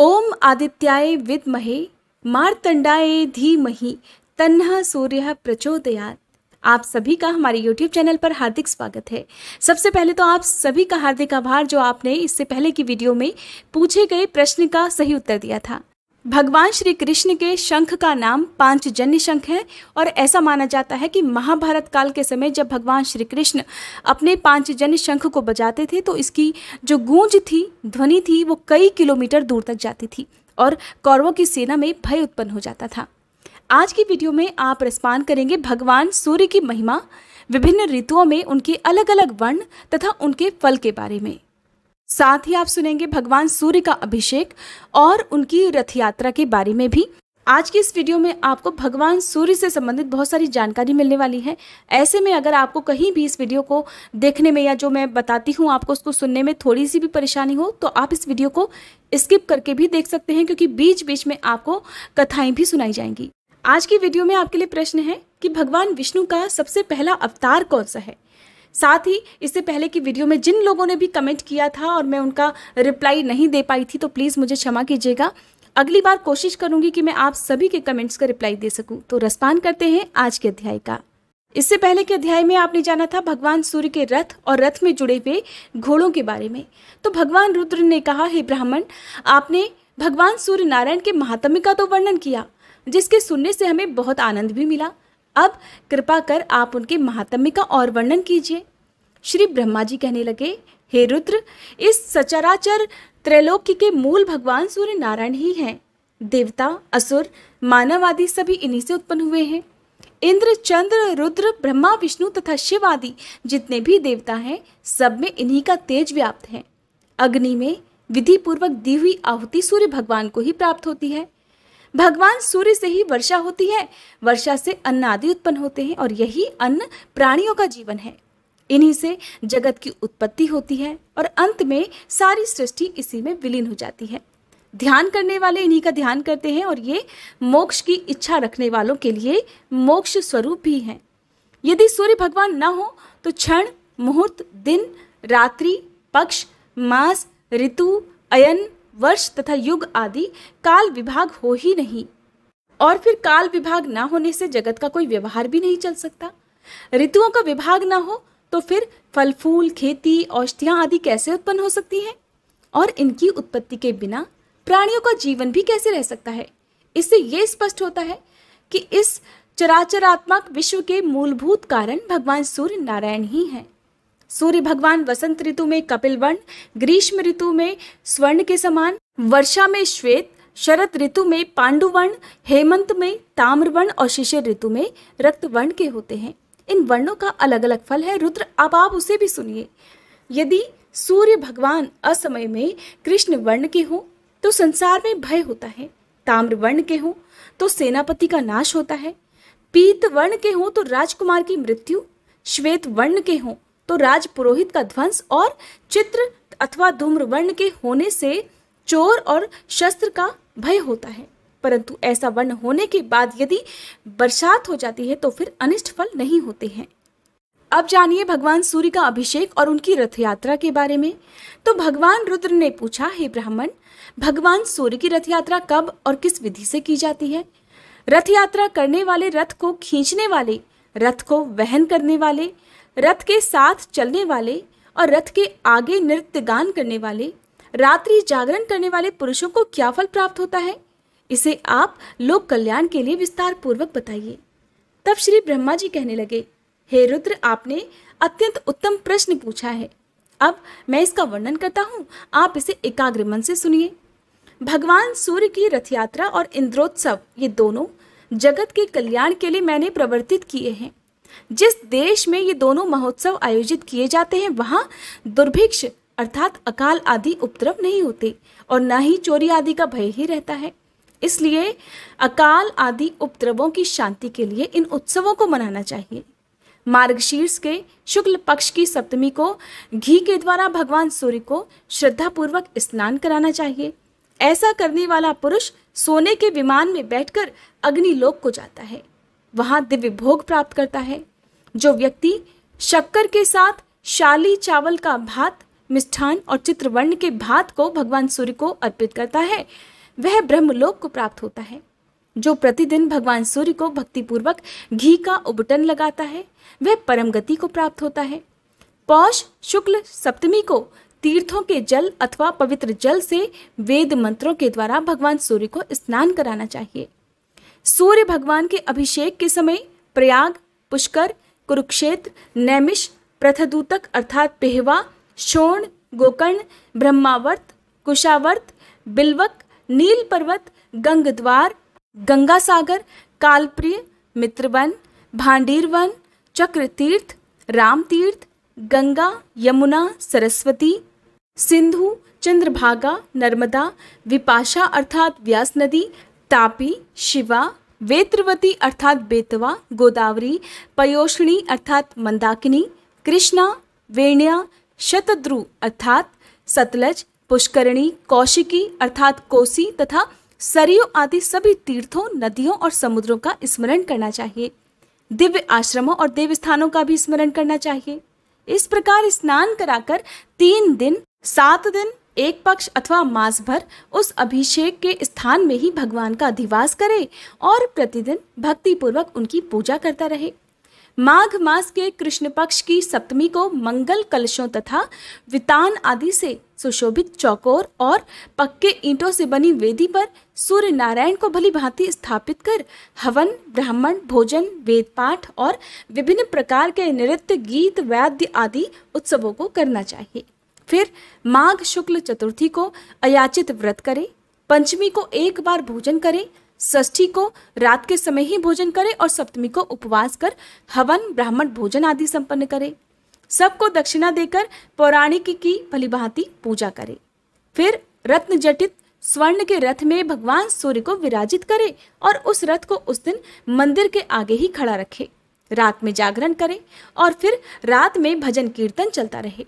ओम आदित्याय विद्महे मारतंडाय धीमहि तन्ह सूर्य प्रचोदयात आप सभी का हमारे YouTube चैनल पर हार्दिक स्वागत है सबसे पहले तो आप सभी का हार्दिक आभार जो आपने इससे पहले की वीडियो में पूछे गए प्रश्न का सही उत्तर दिया था भगवान श्री कृष्ण के शंख का नाम पांचजन्य शंख है और ऐसा माना जाता है कि महाभारत काल के समय जब भगवान श्री कृष्ण अपने पांचजन्य शंख को बजाते थे तो इसकी जो गूंज थी ध्वनि थी वो कई किलोमीटर दूर तक जाती थी और कौरवों की सेना में भय उत्पन्न हो जाता था आज की वीडियो में आप रसपान करेंगे भगवान सूर्य की महिमा विभिन्न ऋतुओं में उनके अलग अलग वर्ण तथा उनके फल के बारे में साथ ही आप सुनेंगे भगवान सूर्य का अभिषेक और उनकी रथ यात्रा के बारे में भी आज की इस वीडियो में आपको भगवान सूर्य से संबंधित बहुत सारी जानकारी मिलने वाली है ऐसे में अगर आपको कहीं भी इस वीडियो को देखने में या जो मैं बताती हूँ आपको उसको सुनने में थोड़ी सी भी परेशानी हो तो आप इस वीडियो को स्किप करके भी देख सकते हैं क्योंकि बीच बीच में आपको कथाएं भी सुनाई जाएंगी आज की वीडियो में आपके लिए प्रश्न है कि भगवान विष्णु का सबसे पहला अवतार कौन सा है साथ ही इससे पहले की वीडियो में जिन लोगों ने भी कमेंट किया था और मैं उनका रिप्लाई नहीं दे पाई थी तो प्लीज़ मुझे क्षमा कीजिएगा अगली बार कोशिश करूंगी कि मैं आप सभी के कमेंट्स का रिप्लाई दे सकूं तो रसपान करते हैं आज के अध्याय का इससे पहले के अध्याय में आपने जाना था भगवान सूर्य के रथ और रथ में जुड़े हुए घोड़ों के बारे में तो भगवान रुद्र ने कहा हे ब्राह्मण आपने भगवान सूर्य नारायण के महात्म्य का तो वर्णन किया जिसके सुनने से हमें बहुत आनंद भी मिला अब कृपा कर आप उनके महात्म्य का और वर्णन कीजिए श्री ब्रह्मा जी कहने लगे हे रुद्र इस सचराचर त्रैलोक्य के मूल भगवान सूर्य नारायण ही हैं देवता असुर मानव आदि सभी इन्हीं से उत्पन्न हुए हैं इंद्र चंद्र रुद्र ब्रह्मा विष्णु तथा शिव आदि जितने भी देवता हैं सब में इन्हीं का तेज व्याप्त है अग्नि में विधि पूर्वक दी हुई आहुति सूर्य भगवान को ही प्राप्त होती है भगवान सूर्य से ही वर्षा होती है वर्षा से अन्न आदि उत्पन्न होते हैं और यही अन्न प्राणियों का जीवन है इन्हीं से जगत की उत्पत्ति होती है और अंत में सारी सृष्टि इसी में विलीन हो जाती है ध्यान करने वाले इन्हीं का ध्यान करते हैं और ये मोक्ष की इच्छा रखने वालों के लिए मोक्ष स्वरूप भी हैं यदि सूर्य भगवान न हो तो क्षण मुहूर्त दिन रात्रि पक्ष मास ऋतु अयन वर्ष तथा युग आदि काल विभाग हो ही नहीं और फिर काल विभाग ना होने से जगत का कोई व्यवहार भी नहीं चल सकता ऋतुओं का विभाग ना हो तो फिर फल फूल खेती औषधियाँ आदि कैसे उत्पन्न हो सकती हैं और इनकी उत्पत्ति के बिना प्राणियों का जीवन भी कैसे रह सकता है इससे ये स्पष्ट होता है कि इस चराचरात्मक विश्व के मूलभूत कारण भगवान सूर्य नारायण ही हैं सूर्य भगवान वसंत ऋतु में कपिल वर्ण ग्रीष्म ऋतु में स्वर्ण के समान वर्षा में श्वेत शरत ऋतु में पांडुवर्ण हेमंत में ताम्रवर्ण और शिशिर ऋतु में रक्त वर्ण के होते हैं इन वर्णों का अलग अलग फल है रुद्र अब आप उसे भी सुनिए यदि सूर्य भगवान असमय में कृष्ण वर्ण के हों तो संसार में भय होता है ताम्र वर्ण के हों तो सेनापति का नाश होता है पीत वर्ण के हों तो राजकुमार की मृत्यु श्वेत वर्ण के हों तो राज पुरोहित का ध्वंस और चित्र अथवा धूम्र वर्ण के होने से चोर और शस्त्र का भय होता है परंतु ऐसा वर्ण होने के बाद यदि बरसात हो जाती है तो फिर अनिष्ट फल नहीं होते हैं अब जानिए भगवान सूर्य का अभिषेक और उनकी रथ यात्रा के बारे में तो भगवान रुद्र ने पूछा हे ब्राह्मण भगवान सूर्य की रथ यात्रा कब और किस विधि से की जाती है रथ यात्रा करने वाले रथ को खींचने वाले रथ को वहन करने वाले रथ के साथ चलने वाले और रथ के आगे नृत्य गान करने वाले रात्रि जागरण करने वाले पुरुषों को क्या फल प्राप्त होता है इसे आप लोक कल्याण के लिए विस्तार पूर्वक बताइए तब श्री ब्रह्मा जी कहने लगे हे रुद्र आपने अत्यंत उत्तम प्रश्न पूछा है अब मैं इसका वर्णन करता हूँ आप इसे एकाग्र मन से सुनिए भगवान सूर्य की रथ यात्रा और इंद्रोत्सव ये दोनों जगत के कल्याण के लिए मैंने प्रवर्तित किए हैं जिस देश में ये दोनों महोत्सव आयोजित किए जाते हैं वहाँ दुर्भिक्ष अर्थात अकाल आदि उपद्रव नहीं होते और न ही चोरी आदि का भय ही रहता है इसलिए अकाल आदि उपद्रवों की शांति के लिए इन उत्सवों को मनाना चाहिए मार्गशीर्ष के शुक्ल पक्ष की सप्तमी को घी के द्वारा भगवान सूर्य को श्रद्धापूर्वक स्नान कराना चाहिए ऐसा करने वाला पुरुष सोने के विमान में बैठकर अग्निलोक को जाता है वहां दिव्य भोग प्राप्त करता है जो व्यक्ति शक्कर के साथ शाली चावल का भात मिष्ठान और चित्रवर्ण के भात को भगवान सूर्य को अर्पित करता है वह ब्रह्मलोक को प्राप्त होता है जो प्रतिदिन भगवान सूर्य को भक्तिपूर्वक घी का उबटन लगाता है वह परम गति को प्राप्त होता है पौष शुक्ल सप्तमी को तीर्थों के जल अथवा पवित्र जल से वेद मंत्रों के द्वारा भगवान सूर्य को स्नान कराना चाहिए सूर्य भगवान के अभिषेक के समय प्रयाग पुष्कर कुरुक्षेत्र नैमिष प्रथदूतक अर्थात पेहवा शोण गोकर्ण ब्रह्मावर्त कुशावर्त बिल्वक नील Parvat Gangadwar Gangasagar Kalpriya Mitravan Bhandirvan Chakratirth Ram तीर्थ गंगा यमुना सरस्वती सिंधु चंद्रभागा नर्मदा विपाशा अर्थात व्यास नदी तापी शिवा वेत्रवती अर्थात बेतवा गोदावरी पयोषणी अर्थात मंदाकिनी कृष्णा वेण्या शतद्रु अर्थात सतलज पुष्करणी कौशिकी अर्थात कोसी तथा सरयू आदि सभी तीर्थों नदियों और समुद्रों का स्मरण करना चाहिए दिव्य आश्रमों और देवस्थानों का भी स्मरण करना चाहिए इस प्रकार स्नान कराकर तीन दिन सात दिन एक पक्ष अथवा मास भर उस अभिषेक के स्थान में ही भगवान का अधिवास करे और प्रतिदिन भक्तिपूर्वक उनकी पूजा करता रहे माघ मास के कृष्ण पक्ष की सप्तमी को मंगल कलशों तथा वितान आदि से सुशोभित चौकोर और पक्के ईंटों से बनी वेदी पर सूर्य नारायण को भली भांति स्थापित कर हवन ब्राह्मण भोजन वेद पाठ और विभिन्न प्रकार के नृत्य गीत वैद्य आदि उत्सवों को करना चाहिए फिर माघ शुक्ल चतुर्थी को अयाचित व्रत करें पंचमी को एक बार भोजन करें षष्ठी को रात के समय ही भोजन करें और सप्तमी को उपवास कर हवन ब्राह्मण भोजन आदि संपन्न करें सबको दक्षिणा देकर पौराणिक की फलीभांति पूजा करें फिर रत्न जटित स्वर्ण के रथ में भगवान सूर्य को विराजित करें और उस रथ को उस दिन मंदिर के आगे ही खड़ा रखें रात में जागरण करें और फिर रात में भजन कीर्तन चलता रहे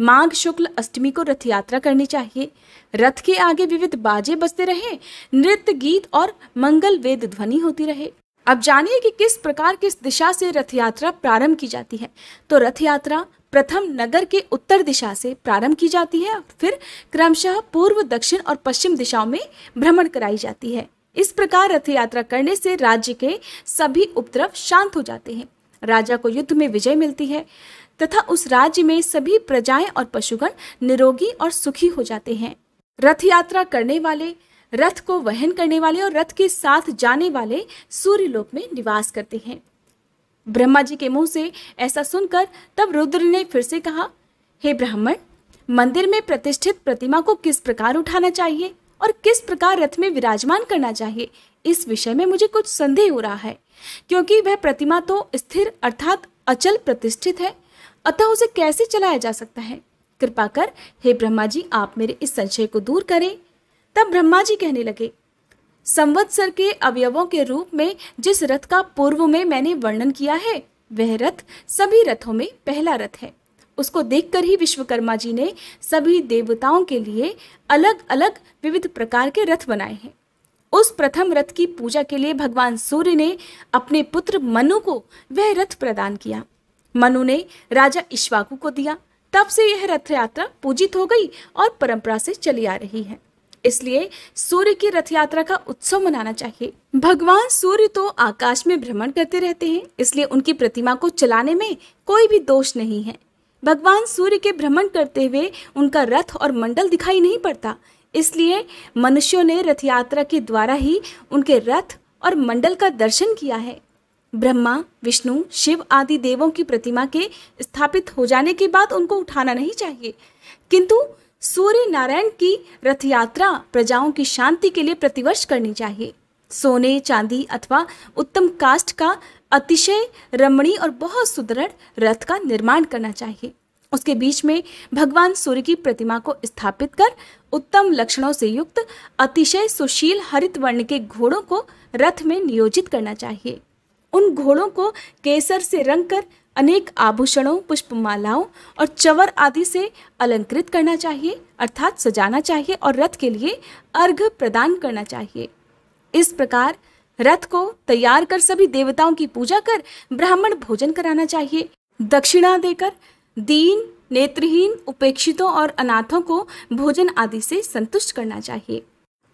माघ शुक्ल अष्टमी को रथ यात्रा करनी चाहिए रथ के आगे विविध बाजे बजते रहे नृत्य गीत और मंगल वेद ध्वनि होती रहे अब जानिए कि किस प्रकार किस दिशा से रथ यात्रा प्रारंभ की जाती है तो रथ यात्रा प्रथम नगर के उत्तर दिशा से प्रारंभ की जाती है फिर क्रमशः पूर्व दक्षिण और पश्चिम दिशाओं में भ्रमण कराई जाती है इस प्रकार रथ यात्रा करने से राज्य के सभी उपद्रव शांत हो जाते हैं राजा को युद्ध में विजय मिलती है तथा उस राज्य में सभी प्रजाएं और पशुगण निरोगी और सुखी हो जाते हैं रथ यात्रा करने वाले रथ को वहन करने वाले और रथ के साथ जाने वाले सूर्यलोक में निवास करते हैं ब्रह्मा जी के मुंह से ऐसा सुनकर तब रुद्र ने फिर से कहा हे ब्राह्मण मंदिर में प्रतिष्ठित प्रतिमा को किस प्रकार उठाना चाहिए और किस प्रकार रथ में विराजमान करना चाहिए इस विषय में मुझे कुछ संदेह हो रहा है क्योंकि वह प्रतिमा तो स्थिर अर्थात अचल प्रतिष्ठित है अतः उसे कैसे चलाया जा सकता है कृपा कर हे ब्रह्मा जी आप मेरे इस संशय को दूर करें तब ब्रह्मा जी कहने लगे संवत्सर के अवयवों के रूप में जिस रथ का पूर्व में मैंने वर्णन किया है वह रथ सभी रथों में पहला रथ है उसको देखकर ही विश्वकर्मा जी ने सभी देवताओं के लिए अलग अलग विविध प्रकार के रथ बनाए हैं उस प्रथम रथ की पूजा के लिए भगवान सूर्य ने अपने पुत्र मनु को वह रथ प्रदान किया मनु ने राजा इश्वाकु को दिया तब से यह रथ यात्रा पूजित हो गई और परंपरा से चली आ रही है इसलिए सूर्य की रथ यात्रा का उत्सव मनाना चाहिए भगवान सूर्य तो आकाश में भ्रमण करते रहते हैं इसलिए उनकी प्रतिमा को चलाने में कोई भी दोष नहीं है भगवान सूर्य के भ्रमण करते हुए उनका रथ और मंडल दिखाई नहीं पड़ता इसलिए मनुष्यों ने रथ यात्रा के द्वारा ही उनके रथ और मंडल का दर्शन किया है ब्रह्मा विष्णु शिव आदि देवों की प्रतिमा के स्थापित हो जाने के बाद उनको उठाना नहीं चाहिए किंतु सूर्य नारायण की रथ यात्रा प्रजाओं की शांति के लिए प्रतिवर्ष करनी चाहिए सोने चांदी अथवा उत्तम कास्ट का अतिशय रमणीय और बहुत सुदृढ़ रथ का निर्माण करना चाहिए उसके बीच में भगवान सूर्य की प्रतिमा को स्थापित कर उत्तम लक्षणों से युक्त अतिशय सुशील हरित वर्ण के घोड़ों को रथ में नियोजित करना चाहिए उन घोड़ों को केसर से रंगकर अनेक आभूषणों पुष्पमालाओं और चवर आदि से अलंकृत करना चाहिए अर्थात सजाना चाहिए और रथ के लिए अर्घ प्रदान करना चाहिए इस प्रकार रथ को तैयार कर सभी देवताओं की पूजा कर ब्राह्मण भोजन कराना चाहिए दक्षिणा देकर दीन नेत्रहीन उपेक्षितों और अनाथों को भोजन आदि से संतुष्ट करना चाहिए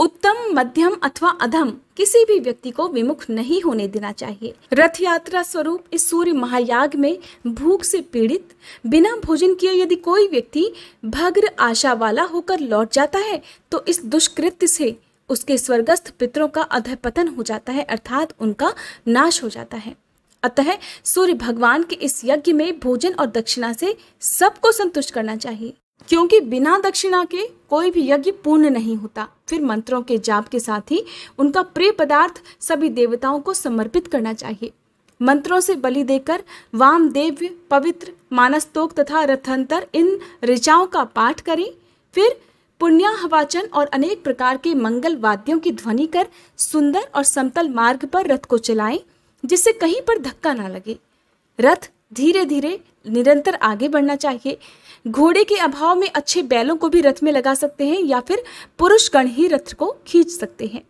उत्तम मध्यम अथवा अधम किसी भी व्यक्ति को विमुख नहीं होने देना चाहिए रथ यात्रा स्वरूप इस सूर्य महायाग में भूख से पीड़ित बिना भोजन किए यदि कोई व्यक्ति भग्र आशा वाला होकर लौट जाता है तो इस दुष्कृत्य से उसके स्वर्गस्थ पितरों का अधपतन हो जाता है अर्थात उनका नाश हो जाता है अतः सूर्य भगवान के इस यज्ञ में भोजन और दक्षिणा से सबको संतुष्ट करना चाहिए क्योंकि बिना दक्षिणा के कोई भी यज्ञ पूर्ण नहीं होता फिर मंत्रों के जाप के साथ ही उनका प्रिय पदार्थ सभी देवताओं को समर्पित करना चाहिए मंत्रों से बलि देकर वाम देव्य पवित्र मानसतोक तथा रथंतर इन ऋचाओं का पाठ करें फिर पुण्याहवाचन और अनेक प्रकार के मंगल वाद्यों की ध्वनि कर सुंदर और समतल मार्ग पर रथ को चलाएं जिससे कहीं पर धक्का ना लगे रथ धीरे धीरे निरंतर आगे बढ़ना चाहिए घोड़े के अभाव में अच्छे बैलों को भी रथ में लगा सकते हैं या फिर पुरुष गण ही रथ को खींच सकते हैं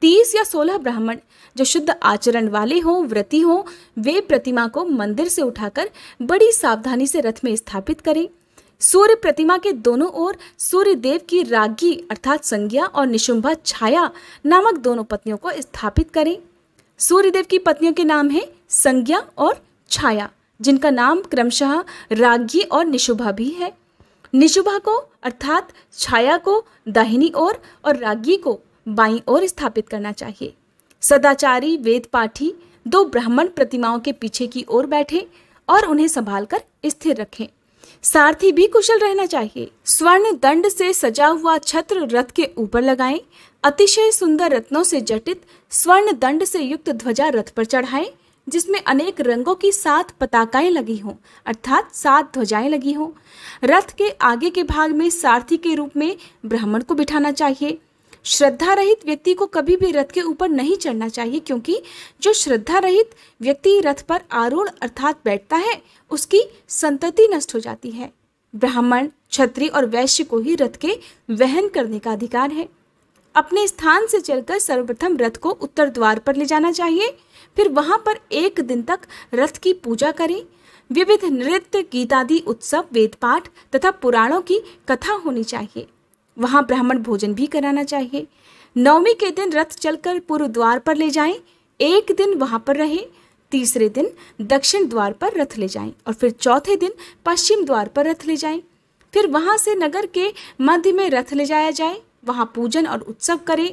तीस या सोलह ब्राह्मण जो शुद्ध आचरण वाले हों व्रती हों वे प्रतिमा को मंदिर से उठाकर बड़ी सावधानी से रथ में स्थापित करें सूर्य प्रतिमा के दोनों ओर सूर्य देव की रागी अर्थात संज्ञा और निशुंभा छाया नामक दोनों पत्नियों को स्थापित करें सूर्यदेव की पत्नियों के नाम है संज्ञा और छाया जिनका नाम क्रमशः रागी और निशुभा भी है निशुभा को अर्थात छाया को दाहिनी ओर और, और रागी को बाई ओर स्थापित करना चाहिए सदाचारी वेद पाठी दो ब्राह्मण प्रतिमाओं के पीछे की ओर बैठे और उन्हें संभाल कर स्थिर रखें सारथी भी कुशल रहना चाहिए स्वर्ण दंड से सजा हुआ छत्र रथ के ऊपर लगाएं, अतिशय सुंदर रत्नों से जटित स्वर्ण दंड से युक्त ध्वजा रथ पर चढ़ाएं जिसमें अनेक रंगों की सात पताकाएं लगी हों अर्थात सात ध्वजाएं लगी हों रथ के आगे के भाग में सारथी के रूप में ब्राह्मण को बिठाना चाहिए श्रद्धा रहित व्यक्ति को कभी भी रथ के ऊपर नहीं चढ़ना चाहिए क्योंकि जो श्रद्धा रहित व्यक्ति रथ पर आरूढ़ अर्थात बैठता है उसकी संतति नष्ट हो जाती है ब्राह्मण क्षत्रिय और वैश्य को ही रथ के वहन करने का अधिकार है अपने स्थान से चलकर सर्वप्रथम रथ को उत्तर द्वार पर ले जाना चाहिए फिर वहाँ पर एक दिन तक रथ की पूजा करें विविध नृत्य गीतादि उत्सव वेद पाठ तथा पुराणों की कथा होनी चाहिए वहाँ ब्राह्मण भोजन भी कराना चाहिए नवमी के दिन रथ चलकर पूर्व द्वार पर ले जाएं एक दिन वहाँ पर रहें तीसरे दिन दक्षिण द्वार पर रथ ले जाएं और फिर चौथे दिन पश्चिम द्वार पर रथ ले जाएं फिर वहाँ से नगर के मध्य में रथ ले जाया जाए वहाँ पूजन और उत्सव करें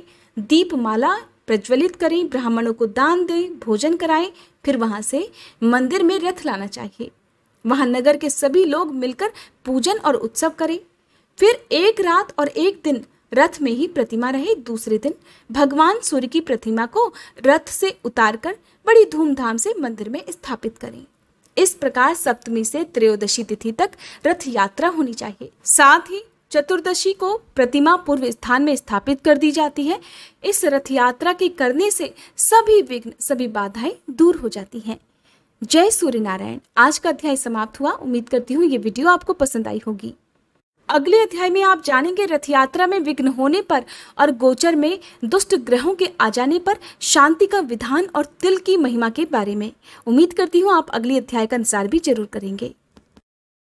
दीपमाला प्रज्वलित करें ब्राह्मणों को दान दें भोजन कराएं फिर वहाँ से मंदिर में रथ लाना चाहिए वहाँ नगर के सभी लोग मिलकर पूजन और उत्सव करें फिर एक रात और एक दिन रथ में ही प्रतिमा रहे दूसरे दिन भगवान सूर्य की प्रतिमा को रथ से उतारकर बड़ी धूमधाम से मंदिर में स्थापित करें इस प्रकार सप्तमी से त्रयोदशी तिथि तक रथ यात्रा होनी चाहिए साथ ही चतुर्दशी को प्रतिमा पूर्व स्थान में स्थापित कर दी जाती है इस रथ यात्रा के करने से सभी विघ्न सभी बाधाएं दूर हो जाती हैं जय सूर्य नारायण आज का अध्याय समाप्त हुआ उम्मीद करती हूँ ये वीडियो आपको पसंद आई होगी अगले अध्याय में आप जानेंगे रथ यात्रा में विघ्न होने पर और गोचर में दुष्ट ग्रहों के आ जाने पर शांति का विधान और तिल की महिमा के बारे में उम्मीद करती हूँ आप अगले अध्याय का इंतजार भी जरूर करेंगे